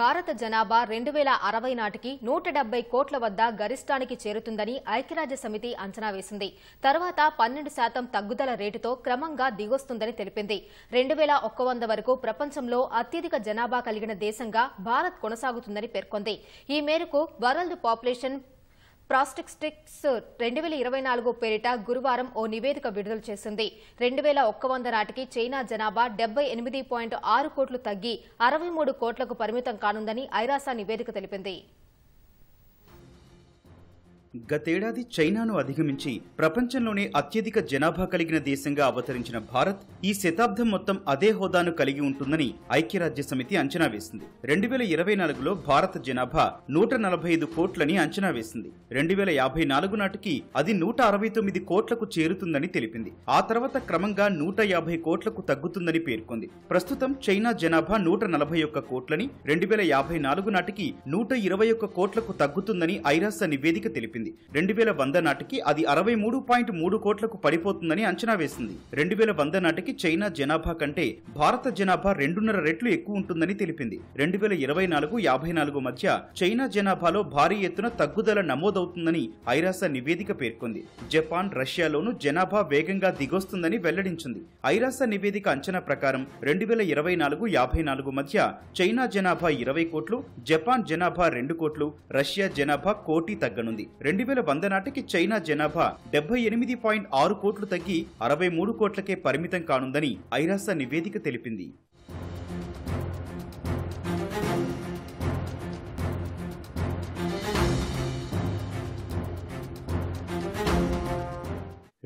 భారత జనాభా రెండు వేల అరవై నాటికి నూట డెబ్బై కోట్ల వద్ద గరిష్టానికి చేరుతుందని ఐక్యరాజ్య సమితి అంచనా వేసింది తర్వాత పన్నెండు శాతం తగ్గుదల రేటుతో క్రమంగా దిగొస్తుందని తెలిపింది రెండు వేల ఒక్క వంద వరకు ప్రపంచంలో అత్యధిక జనాభా కలిగిన దేశంగా భారత్ కొనసాగుతుందని పేర్కొంది ఈ మేరకు వరల్డ్ పాపులేషన్ ప్రాస్టిక్స్టిక్స్ రెండు వేల ఇరవై నాలుగు పేరిట గురువారం ఓ నివేదిక విడుదల చేసింది రెండు వేల ఒక్క వంద నాటికి చైనా జనాభా డెబ్బై ఎనిమిది పాయింట్ ఆరు కోట్లు తగ్గి అరవై మూడు కోట్లకు పరిమితం కానుందని ఐరాసా నివేదిక తెలిపింది గతేడాది చైనాను అధిగమించి ప్రపంచంలోనే అత్యధిక జనాభా కలిగిన దేశంగా అవతరించిన భారత్ ఈ శతాబ్దం మొత్తం అదే హోదాను కలిగి ఉంటుందని ఐక్యరాజ్య సమితి అంచనా వేసింది రెండు వేల ఇరవై నాలుగులో భారత జనాభా నూట నలభై ఐదు కోట్లని అంచనా వేసింది రెండు వేల యాభై నాలుగు నాటికి అది నూట అరవై తొమ్మిది కోట్లకు చేరుతుందని తెలిపింది ఆ తర్వాత క్రమంగా నూట యాభై కోట్లకు తగ్గుతుందని పేర్కొంది ప్రస్తుతం చైనా జనాభా నూట నలభై ఒక్క కోట్లని రెండు వేల యాభై నాలుగు నాటికి నూట ఇరవై ఒక్క కోట్లకు తగ్గుతుందని ఐరాస నివేదిక తెలిపింది తెలిపింది రెండు వేల వంద నాటికి అది అరవై మూడు పాయింట్ మూడు కోట్లకు పడిపోతుందని అంచనా వేసింది రెండు వేల వంద నాటికి చైనా జనాభా కంటే భారత జనాభా రెండున్నర రెట్లు ఎక్కువ ఉంటుందని తెలిపింది రెండు వేల ఇరవై నాలుగు యాభై నాలుగు మధ్య చైనా జనాభాలో భారీ ఎత్తున తగ్గుదల నమోదవుతుందని ఐరాస నివేదిక పేర్కొంది జపాన్ రష్యాలోనూ జనాభా వేగంగా దిగొస్తుందని వెల్లడించింది ఐరాస నివేదిక అంచనా ప్రకారం రెండు వేల ఇరవై నాలుగు యాభై నాలుగు మధ్య చైనా జనాభా ఇరవై కోట్లు జపాన్ జనాభా రెండు కోట్లు రష్యా జనాభా కోటి తగ్గనుంది రెండు వేల వంద నాటికి చైనా జనాభా డెబ్బై ఎనిమిది పాయింట్ ఆరు కోట్లు తగ్గి అరవై మూడు కోట్లకే పరిమితం కానుందని ఐరాస నివేదిక తెలిపింది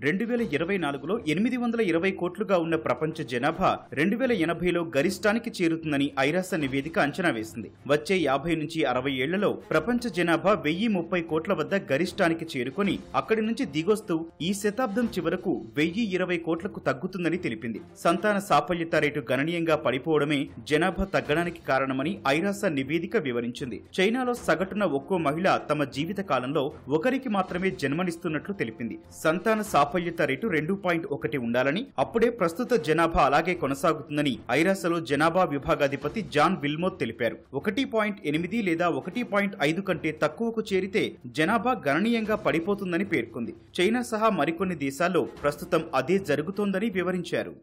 రెండు వేల ఇరవై నాలుగులో ఎనిమిది వందల ఇరవై కోట్లుగా ఉన్న ప్రపంచ జనాభా రెండు వేల ఎనభైలో గరిష్టానికి చేరుతుందని ఐరాస నివేదిక అంచనా వేసింది వచ్చే యాభై నుంచి అరవై ఏళ్లలో ప్రపంచ జనాభా వెయ్యి ముప్పై కోట్ల వద్ద గరిష్టానికి చేరుకొని అక్కడి నుంచి దిగొస్తూ ఈ శతాబ్దం చివరకు వెయ్యి ఇరవై కోట్లకు తగ్గుతుందని తెలిపింది సంతాన సాఫల్యత రేటు గణనీయంగా పడిపోవడమే జనాభా తగ్గడానికి కారణమని ఐరాస నివేదిక వివరించింది చైనాలో సగటున ఒక్కో మహిళ తమ జీవిత కాలంలో ఒకరికి మాత్రమే జన్మనిస్తున్నట్లు తెలిపింది సంతాన సాఫల్య లాభ్యత రేటు రెండు పాయింట్ ఒకటి ఉండాలని అప్పుడే ప్రస్తుత జనాభా అలాగే కొనసాగుతుందని ఐరాసలో జనాభా విభాగాధిపతి జాన్ విల్మోత్ తెలిపారు ఒకటి పాయింట్ ఎనిమిది లేదా ఒకటి పాయింట్ ఐదు కంటే తక్కువకు చేరితే జనాభా గణనీయంగా పడిపోతుందని పేర్కొంది చైనా సహా మరికొన్ని దేశాల్లో ప్రస్తుతం అదే జరుగుతోందని వివరించారు